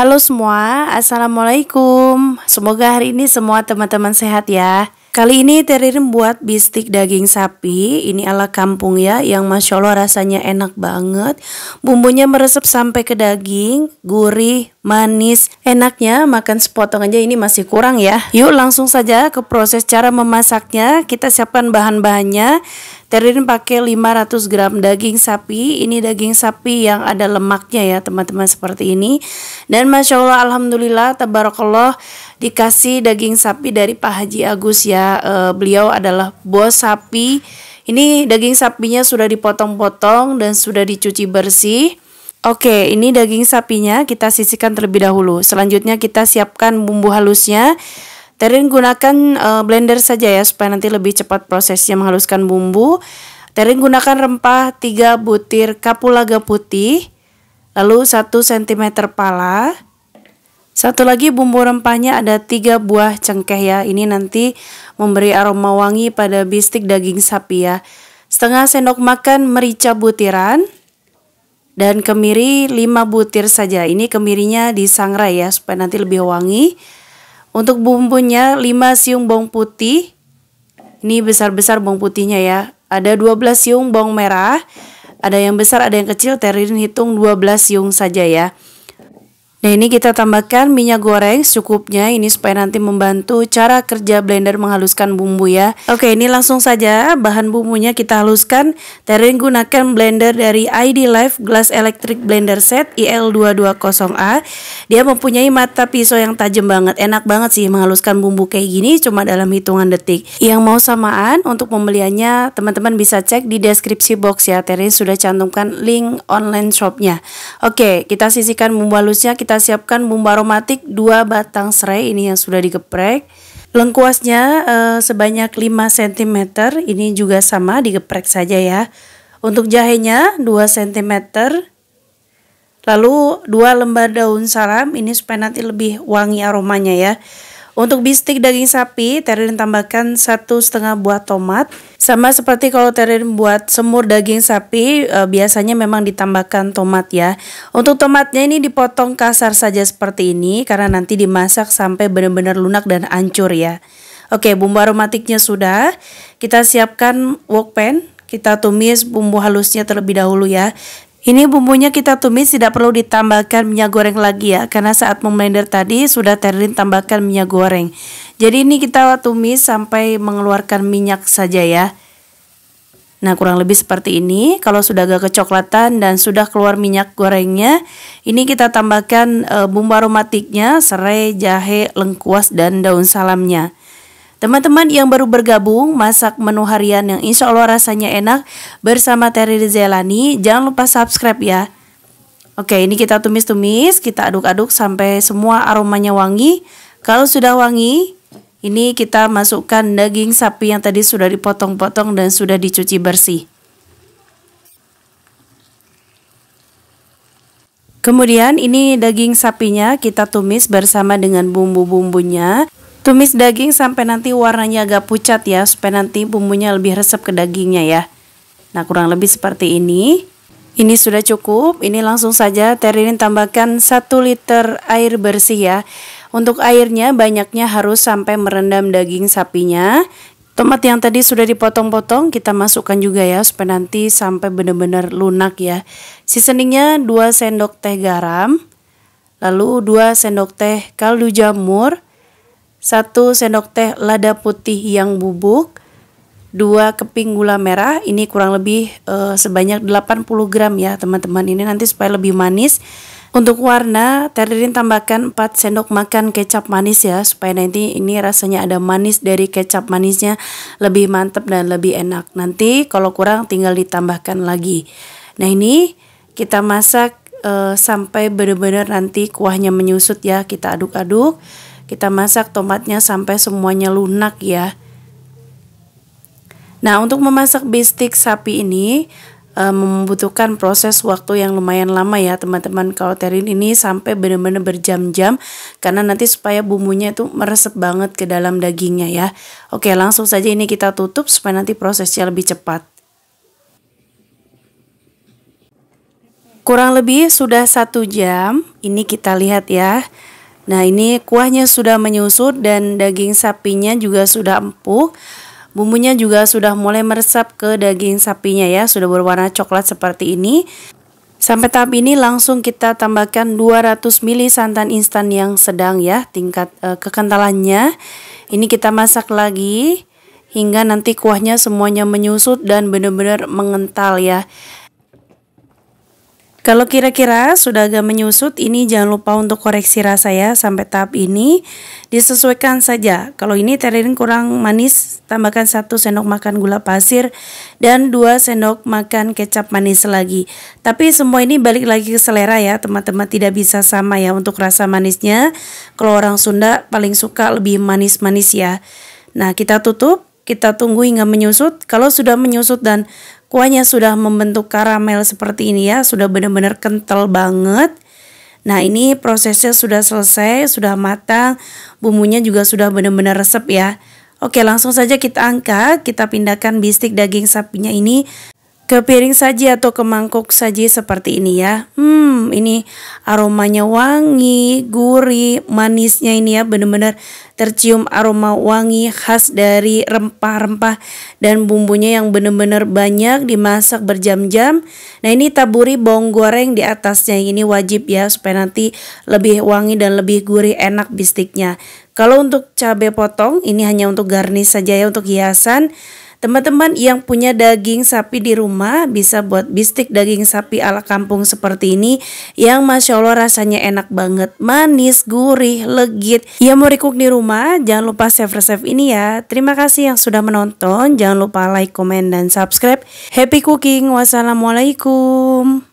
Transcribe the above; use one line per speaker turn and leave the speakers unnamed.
Halo semua, Assalamualaikum Semoga hari ini semua teman-teman sehat ya Kali ini Teririn buat bistik daging sapi Ini ala kampung ya Yang Masya Allah rasanya enak banget Bumbunya meresap sampai ke daging Gurih, manis Enaknya makan sepotong aja ini masih kurang ya Yuk langsung saja ke proses cara memasaknya Kita siapkan bahan-bahannya Terdiri pakai 500 gram daging sapi. Ini daging sapi yang ada lemaknya ya teman-teman seperti ini. Dan masya Allah, alhamdulillah, tabarakallah dikasih daging sapi dari Pak Haji Agus ya. E, beliau adalah bos sapi. Ini daging sapinya sudah dipotong-potong dan sudah dicuci bersih. Oke, ini daging sapinya kita sisihkan terlebih dahulu. Selanjutnya kita siapkan bumbu halusnya. Terin gunakan uh, blender saja ya supaya nanti lebih cepat prosesnya menghaluskan bumbu. Terin gunakan rempah 3 butir kapulaga putih, lalu 1 cm pala. Satu lagi bumbu rempahnya ada 3 buah cengkeh ya. Ini nanti memberi aroma wangi pada bistik daging sapi ya. Setengah sendok makan merica butiran dan kemiri 5 butir saja. Ini kemirinya disangrai ya supaya nanti lebih wangi. Untuk bumbunya 5 siung bawang putih. Ini besar-besar bawang putihnya ya. Ada 12 siung bawang merah. Ada yang besar, ada yang kecil. Terin hitung 12 siung saja ya. Nah ini kita tambahkan minyak goreng secukupnya ini supaya nanti membantu cara kerja blender menghaluskan bumbu ya Oke ini langsung saja bahan bumbunya kita haluskan Terin gunakan blender dari ID Life Glass Electric Blender Set IL220A Dia mempunyai mata pisau yang tajam banget Enak banget sih menghaluskan bumbu kayak gini cuma dalam hitungan detik Yang mau samaan untuk pembeliannya teman-teman bisa cek di deskripsi box ya Terin sudah cantumkan link online shopnya Oke kita sisihkan bumbu halusnya kita kita siapkan bumbu aromatik 2 batang serai ini yang sudah digeprek. Lengkuasnya eh, sebanyak 5 cm, ini juga sama digeprek saja ya. Untuk jahenya 2 cm. Lalu 2 lembar daun salam ini supaya nanti lebih wangi aromanya ya. Untuk bistik daging sapi, Terin tambahkan satu setengah buah tomat. Sama seperti kalau Terin buat semur daging sapi, e, biasanya memang ditambahkan tomat ya. Untuk tomatnya ini dipotong kasar saja seperti ini karena nanti dimasak sampai benar-benar lunak dan hancur ya. Oke, bumbu aromatiknya sudah. Kita siapkan wok pan, kita tumis bumbu halusnya terlebih dahulu ya. Ini bumbunya kita tumis tidak perlu ditambahkan minyak goreng lagi ya Karena saat memblender tadi sudah terlin tambahkan minyak goreng Jadi ini kita tumis sampai mengeluarkan minyak saja ya Nah kurang lebih seperti ini Kalau sudah agak kecoklatan dan sudah keluar minyak gorengnya Ini kita tambahkan eh, bumbu aromatiknya Serai, jahe, lengkuas, dan daun salamnya Teman-teman yang baru bergabung, masak menu harian yang insya Allah rasanya enak bersama Terry Zelani. Jangan lupa subscribe ya. Oke, ini kita tumis-tumis, kita aduk-aduk sampai semua aromanya wangi. Kalau sudah wangi, ini kita masukkan daging sapi yang tadi sudah dipotong-potong dan sudah dicuci bersih. Kemudian ini daging sapinya kita tumis bersama dengan bumbu-bumbunya. Tumis daging sampai nanti warnanya agak pucat ya, supaya nanti bumbunya lebih resep ke dagingnya ya. Nah, kurang lebih seperti ini. Ini sudah cukup, ini langsung saja Teririn tambahkan 1 liter air bersih ya. Untuk airnya banyaknya harus sampai merendam daging sapinya. Tomat yang tadi sudah dipotong-potong kita masukkan juga ya supaya nanti sampai benar-benar lunak ya. Seasoningnya 2 sendok teh garam, lalu 2 sendok teh kaldu jamur, 1 sendok teh lada putih yang bubuk, 2 keping gula merah, ini kurang lebih e, sebanyak 80 gram ya teman-teman, ini nanti supaya lebih manis. Untuk warna, terdiri tambahkan 4 sendok makan kecap manis ya, supaya nanti ini rasanya ada manis dari kecap manisnya lebih mantep dan lebih enak. Nanti kalau kurang tinggal ditambahkan lagi. Nah ini kita masak e, sampai benar-benar nanti kuahnya menyusut ya, kita aduk-aduk. Kita masak tomatnya sampai semuanya lunak ya. Nah, untuk memasak bistik sapi ini e, membutuhkan proses waktu yang lumayan lama ya, teman-teman. Kalau terin ini sampai benar-benar berjam-jam karena nanti supaya bumbunya itu meresap banget ke dalam dagingnya ya. Oke, langsung saja ini kita tutup supaya nanti prosesnya lebih cepat. Kurang lebih sudah satu jam. Ini kita lihat ya. Nah, ini kuahnya sudah menyusut dan daging sapinya juga sudah empuk. Bumbunya juga sudah mulai meresap ke daging sapinya ya, sudah berwarna coklat seperti ini. Sampai tahap ini langsung kita tambahkan 200 ml santan instan yang sedang ya, tingkat e, eh, kekentalannya. Ini kita masak lagi hingga nanti kuahnya semuanya menyusut dan benar-benar mengental ya. Kalau kira-kira sudah agak menyusut, ini jangan lupa untuk koreksi rasa ya sampai tahap ini. Disesuaikan saja. Kalau ini terin kurang manis, tambahkan 1 sendok makan gula pasir dan 2 sendok makan kecap manis lagi. Tapi semua ini balik lagi ke selera ya, teman-teman tidak bisa sama ya untuk rasa manisnya. Kalau orang Sunda paling suka lebih manis-manis ya. Nah, kita tutup, kita tunggu hingga menyusut. Kalau sudah menyusut dan Kuahnya sudah membentuk karamel seperti ini ya, sudah benar-benar kental banget. Nah ini prosesnya sudah selesai, sudah matang, bumbunya juga sudah benar-benar resep ya. Oke langsung saja kita angkat, kita pindahkan bistik daging sapinya ini ke piring saji atau ke mangkuk saji seperti ini ya. Hmm, ini aromanya wangi, gurih, manisnya ini ya benar-benar tercium aroma wangi khas dari rempah-rempah dan bumbunya yang benar-benar banyak dimasak berjam-jam. Nah, ini taburi bawang goreng di atasnya ini wajib ya supaya nanti lebih wangi dan lebih gurih enak bistiknya. Kalau untuk cabai potong ini hanya untuk garnish saja ya untuk hiasan. Teman-teman yang punya daging sapi di rumah bisa buat bistik daging sapi ala kampung seperti ini yang masya Allah rasanya enak banget, manis, gurih, legit. Yang mau recook di rumah jangan lupa save resep ini ya. Terima kasih yang sudah menonton, jangan lupa like, komen, dan subscribe. Happy cooking, wassalamualaikum.